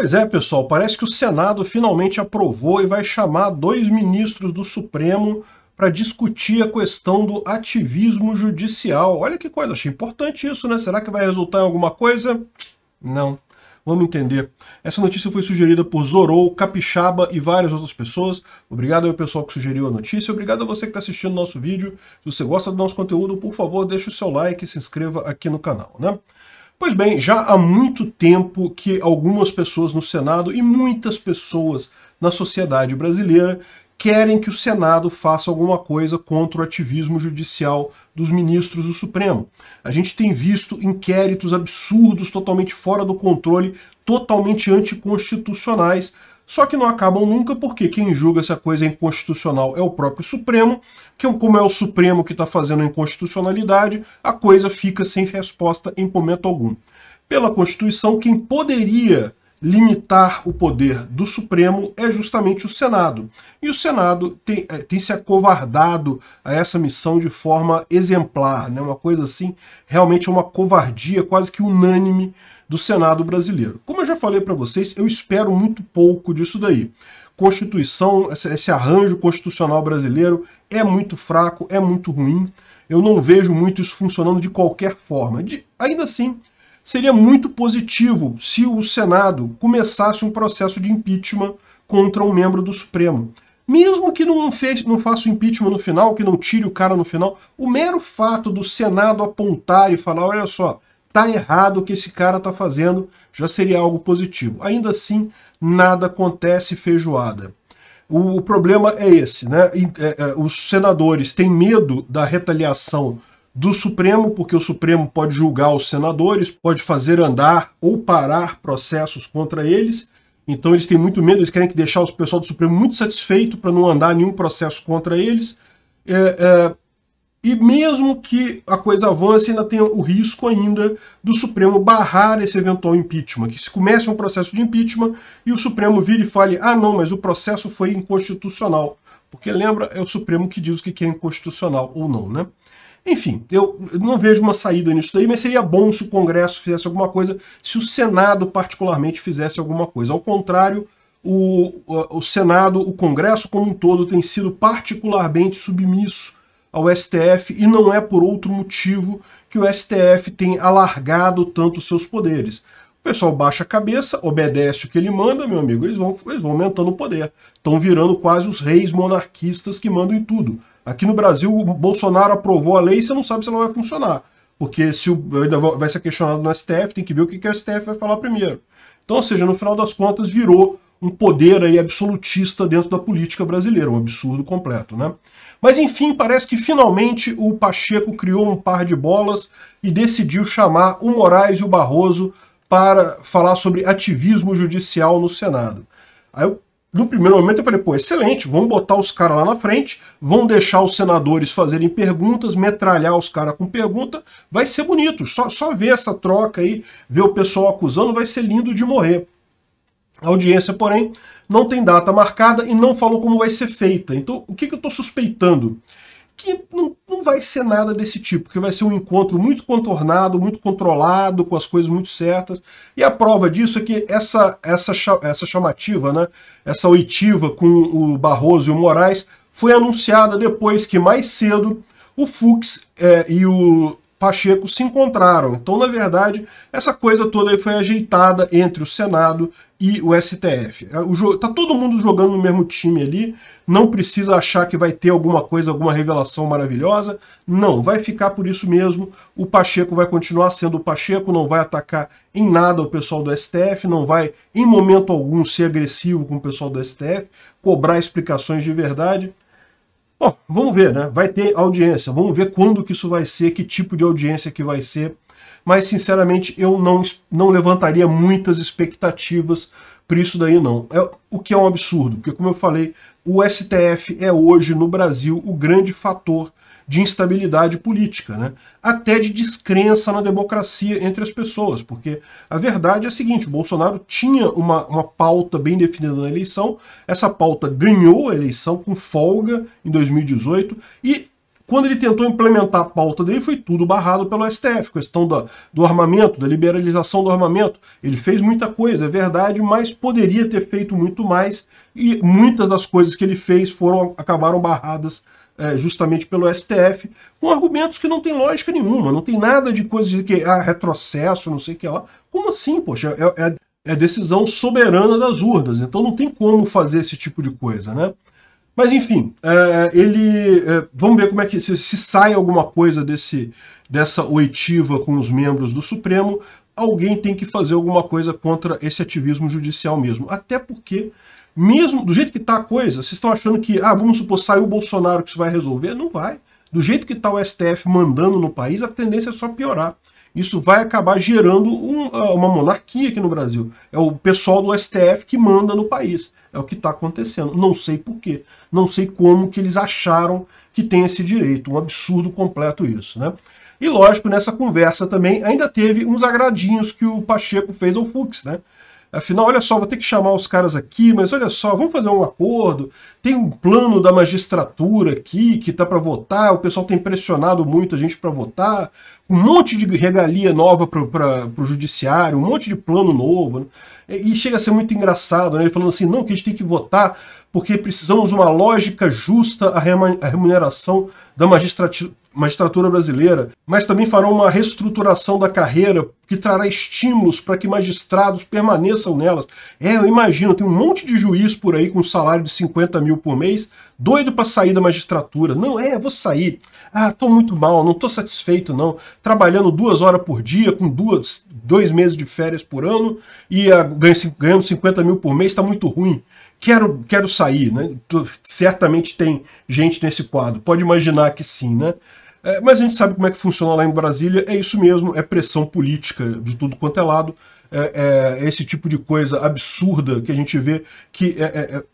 Pois é, pessoal, parece que o Senado finalmente aprovou e vai chamar dois ministros do Supremo para discutir a questão do ativismo judicial. Olha que coisa, achei importante isso, né? Será que vai resultar em alguma coisa? Não. Vamos entender. Essa notícia foi sugerida por Zorou, Capixaba e várias outras pessoas. Obrigado ao pessoal que sugeriu a notícia. Obrigado a você que está assistindo o nosso vídeo. Se você gosta do nosso conteúdo, por favor, deixe o seu like e se inscreva aqui no canal, né? Pois bem, já há muito tempo que algumas pessoas no Senado e muitas pessoas na sociedade brasileira querem que o Senado faça alguma coisa contra o ativismo judicial dos ministros do Supremo. A gente tem visto inquéritos absurdos, totalmente fora do controle, totalmente anticonstitucionais só que não acabam nunca, porque quem julga se a coisa é inconstitucional é o próprio Supremo, que como é o Supremo que está fazendo a inconstitucionalidade, a coisa fica sem resposta em momento algum. Pela Constituição, quem poderia limitar o poder do Supremo é justamente o Senado. E o Senado tem, eh, tem se acovardado a essa missão de forma exemplar, né? uma coisa assim, realmente é uma covardia quase que unânime do Senado brasileiro. Como eu já falei para vocês, eu espero muito pouco disso daí. Constituição, esse arranjo constitucional brasileiro é muito fraco, é muito ruim. Eu não vejo muito isso funcionando de qualquer forma. De, ainda assim, seria muito positivo se o Senado começasse um processo de impeachment contra um membro do Supremo. Mesmo que não, fez, não faça o impeachment no final, que não tire o cara no final, o mero fato do Senado apontar e falar, olha só, tá errado o que esse cara tá fazendo, já seria algo positivo. Ainda assim, nada acontece feijoada. O problema é esse, né? É, é, os senadores têm medo da retaliação do Supremo, porque o Supremo pode julgar os senadores, pode fazer andar ou parar processos contra eles. Então eles têm muito medo, eles querem que deixar o pessoal do Supremo muito satisfeito para não andar nenhum processo contra eles. É, é, e mesmo que a coisa avance, ainda tem o risco ainda do Supremo barrar esse eventual impeachment, que se comece um processo de impeachment e o Supremo vire e fale, ah não, mas o processo foi inconstitucional. Porque lembra, é o Supremo que diz o que é inconstitucional ou não, né? Enfim, eu não vejo uma saída nisso daí, mas seria bom se o Congresso fizesse alguma coisa, se o Senado particularmente fizesse alguma coisa. Ao contrário, o, o Senado, o Congresso como um todo, tem sido particularmente submisso ao STF e não é por outro motivo que o STF tem alargado tanto seus poderes. O pessoal baixa a cabeça, obedece o que ele manda, meu amigo, eles vão, eles vão aumentando o poder. Estão virando quase os reis monarquistas que mandam em tudo. Aqui no Brasil, o Bolsonaro aprovou a lei e você não sabe se ela vai funcionar. Porque se o, ainda vai ser questionado no STF, tem que ver o que, que o STF vai falar primeiro. Então, ou seja, no final das contas, virou um poder aí absolutista dentro da política brasileira, um absurdo completo, né? Mas enfim, parece que finalmente o Pacheco criou um par de bolas e decidiu chamar o Moraes e o Barroso para falar sobre ativismo judicial no Senado. Aí eu no primeiro momento eu falei, pô, excelente, vamos botar os caras lá na frente, vão deixar os senadores fazerem perguntas, metralhar os caras com pergunta, vai ser bonito. Só, só ver essa troca aí, ver o pessoal acusando, vai ser lindo de morrer. A audiência, porém, não tem data marcada e não falou como vai ser feita. Então, o que, que eu estou suspeitando? Que não não vai ser nada desse tipo, porque vai ser um encontro muito contornado, muito controlado, com as coisas muito certas. E a prova disso é que essa, essa, essa chamativa, né, essa oitiva com o Barroso e o Moraes foi anunciada depois que, mais cedo, o Fux é, e o Pacheco se encontraram. Então, na verdade, essa coisa toda aí foi ajeitada entre o Senado e o STF. É, o tá todo mundo jogando no mesmo time ali, não precisa achar que vai ter alguma coisa, alguma revelação maravilhosa. Não, vai ficar por isso mesmo. O Pacheco vai continuar sendo o Pacheco, não vai atacar em nada o pessoal do STF, não vai em momento algum ser agressivo com o pessoal do STF, cobrar explicações de verdade. Bom, vamos ver, né? Vai ter audiência, vamos ver quando que isso vai ser, que tipo de audiência que vai ser. Mas, sinceramente, eu não, não levantaria muitas expectativas por isso daí, não. É, o que é um absurdo, porque, como eu falei, o STF é hoje, no Brasil, o grande fator de instabilidade política, né? até de descrença na democracia entre as pessoas, porque a verdade é a seguinte: Bolsonaro tinha uma, uma pauta bem definida na eleição, essa pauta ganhou a eleição com folga em 2018 e quando ele tentou implementar a pauta dele, foi tudo barrado pelo STF, questão da, do armamento, da liberalização do armamento. Ele fez muita coisa, é verdade, mas poderia ter feito muito mais, e muitas das coisas que ele fez foram acabaram barradas é, justamente pelo STF, com argumentos que não tem lógica nenhuma, não tem nada de coisa de que ah, retrocesso, não sei o que lá. Como assim, poxa? É, é, é decisão soberana das urnas, então não tem como fazer esse tipo de coisa, né? Mas enfim, é, ele. É, vamos ver como é que se, se, sai alguma coisa desse, dessa oitiva com os membros do Supremo. Alguém tem que fazer alguma coisa contra esse ativismo judicial mesmo. Até porque, mesmo do jeito que está a coisa, vocês estão achando que, ah, vamos supor, saiu o Bolsonaro que isso vai resolver? Não vai. Do jeito que está o STF mandando no país, a tendência é só piorar isso vai acabar gerando um, ah, uma monarquia aqui no Brasil. É o pessoal do STF que manda no país. É o que está acontecendo. Não sei porquê. Não sei como que eles acharam que tem esse direito. Um absurdo completo isso, né? E lógico, nessa conversa também ainda teve uns agradinhos que o Pacheco fez ao Fux, né? Afinal, olha só, vou ter que chamar os caras aqui, mas olha só, vamos fazer um acordo. Tem um plano da magistratura aqui que tá para votar, o pessoal tem tá pressionado muito a gente para votar. Um monte de regalia nova para o judiciário, um monte de plano novo. Né? E chega a ser muito engraçado, né? Ele falando assim, não, que a gente tem que votar porque precisamos uma lógica justa à remuneração da magistratura magistratura brasileira, mas também fará uma reestruturação da carreira que trará estímulos para que magistrados permaneçam nelas. É, eu imagino, tem um monte de juiz por aí com um salário de 50 mil por mês, doido para sair da magistratura. Não, é, vou sair. Ah, tô muito mal, não tô satisfeito não. Trabalhando duas horas por dia, com duas, dois meses de férias por ano e ah, ganhando 50 mil por mês, está muito ruim quero, quero sair, né? Certamente tem gente nesse quadro. Pode imaginar que sim, né? É, mas a gente sabe como é que funciona lá em Brasília, é isso mesmo, é pressão política de tudo quanto é lado, é, é, é esse tipo de coisa absurda que a gente vê que é, é, é,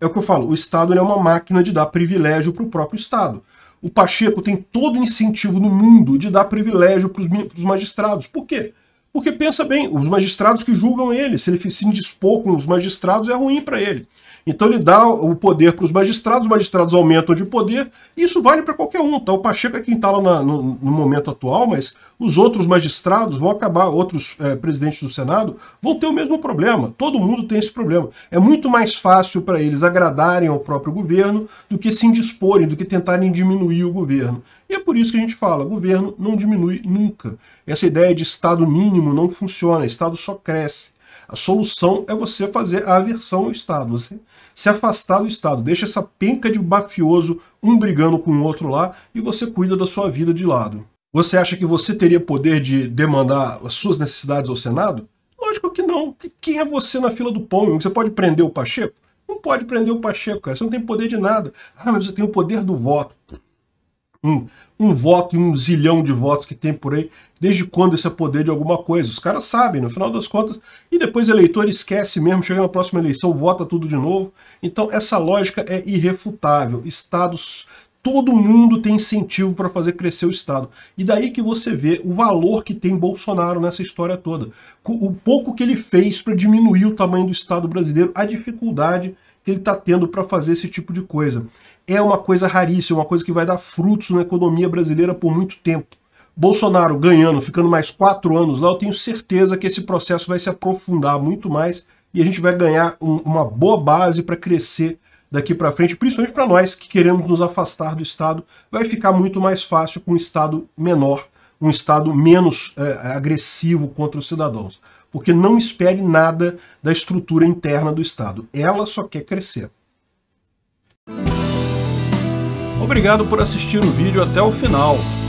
é o que eu falo, o Estado é uma máquina de dar privilégio para o próprio Estado. O Pacheco tem todo incentivo no mundo de dar privilégio para os magistrados. Por quê? Porque pensa bem, os magistrados que julgam ele, se ele se indispor com os magistrados, é ruim para ele. Então ele dá o poder para os magistrados, os magistrados aumentam de poder, e isso vale para qualquer um. Tá? O Pacheco é quem está lá na, no, no, momento atual, mas os outros magistrados vão acabar, outros é, presidentes do Senado vão ter o mesmo problema. Todo mundo tem esse problema. É muito mais fácil para eles agradarem ao próprio governo do que se indisporem, do que tentarem diminuir o governo. E é por isso que a gente fala, governo não diminui nunca. Essa ideia de Estado mínimo não funciona, Estado só cresce. A solução é você fazer a aversão ao Estado, você se afastar do Estado, deixa essa penca de mafioso um brigando com o outro lá e você cuida da sua vida de lado. Você acha que você teria poder de demandar as suas necessidades ao Senado? Lógico que não. Quem é você na fila do pão? Você pode prender o Pacheco? Não pode prender o Pacheco, cara. Você não tem poder de nada. Ah, mas você tem o poder do voto. Um, um voto e um zilhão de votos que tem por aí Desde quando esse é poder de alguma coisa? Os caras sabem, no final das contas. E depois o eleitor esquece mesmo, chega na próxima eleição, vota tudo de novo. Então essa lógica é irrefutável. Estados Todo mundo tem incentivo para fazer crescer o Estado. E daí que você vê o valor que tem Bolsonaro nessa história toda. O pouco que ele fez para diminuir o tamanho do Estado brasileiro, a dificuldade que ele está tendo para fazer esse tipo de coisa. É uma coisa raríssima, uma coisa que vai dar frutos na economia brasileira por muito tempo. Bolsonaro ganhando, ficando mais quatro anos lá, eu tenho certeza que esse processo vai se aprofundar muito mais e a gente vai ganhar um, uma boa base para crescer daqui para frente, principalmente para nós que queremos nos afastar do Estado, vai ficar muito mais fácil com um Estado menor, um Estado menos é, agressivo contra os cidadãos. Porque não espere nada da estrutura interna do Estado. Ela só quer crescer. Obrigado por assistir o vídeo até o final.